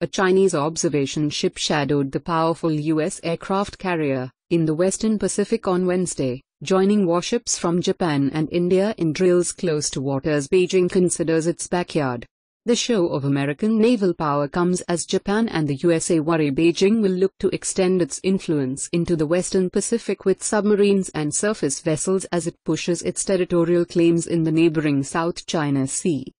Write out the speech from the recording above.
a Chinese observation ship shadowed the powerful U.S. aircraft carrier, in the Western Pacific on Wednesday, joining warships from Japan and India in drills close to waters Beijing considers its backyard. The show of American naval power comes as Japan and the USA worry Beijing will look to extend its influence into the Western Pacific with submarines and surface vessels as it pushes its territorial claims in the neighboring South China Sea.